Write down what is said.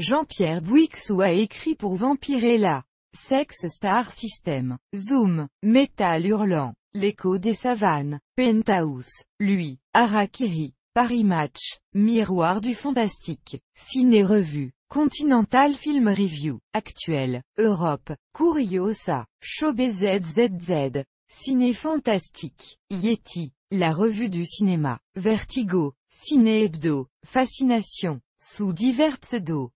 Jean-Pierre Bouixou a écrit pour Vampirella. Sex Star System. Zoom. Metal Hurlant. L'écho des savanes. Penthouse. Lui. Arakiri. Paris Match. Miroir du Fantastique. Ciné-revue. Continental Film Review. Actuel. Europe. Curiosa. BZZZ, Ciné Fantastique. Yeti. La revue du cinéma. Vertigo. Ciné Hebdo. Fascination. Sous divers pseudos.